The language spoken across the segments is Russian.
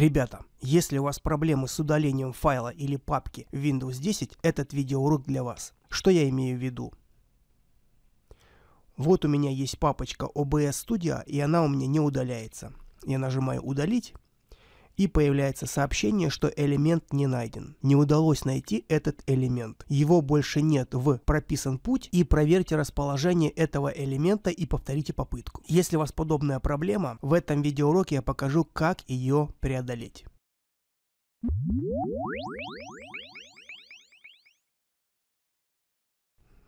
Ребята, если у вас проблемы с удалением файла или папки в Windows 10, этот видеоурок для вас. Что я имею в виду? Вот у меня есть папочка OBS Studio, и она у меня не удаляется. Я нажимаю «Удалить», и появляется сообщение, что элемент не найден. Не удалось найти этот элемент. Его больше нет в прописан путь и проверьте расположение этого элемента и повторите попытку. Если у вас подобная проблема, в этом видеоуроке я покажу, как ее преодолеть.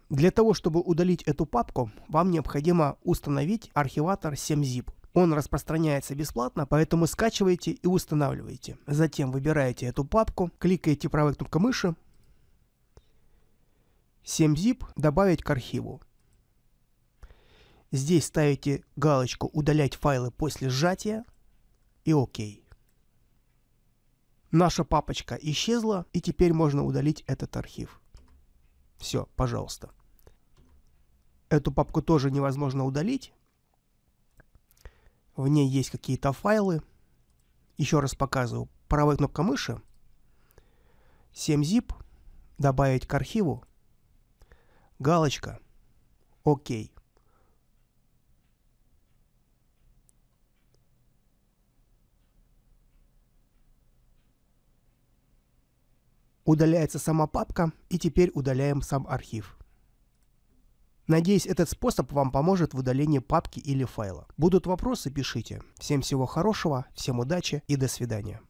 Для того, чтобы удалить эту папку, вам необходимо установить архиватор 7zip. Он распространяется бесплатно, поэтому скачивайте и устанавливайте. Затем выбираете эту папку, кликаете правой кнопкой мыши, 7zip добавить к архиву. Здесь ставите галочку «Удалять файлы после сжатия» и «Ок». Наша папочка исчезла, и теперь можно удалить этот архив. Все, пожалуйста. Эту папку тоже невозможно удалить, в ней есть какие-то файлы. Еще раз показываю. Правая кнопка мыши, 7zip, добавить к архиву, галочка, ОК. Удаляется сама папка и теперь удаляем сам архив. Надеюсь, этот способ вам поможет в удалении папки или файла. Будут вопросы, пишите. Всем всего хорошего, всем удачи и до свидания.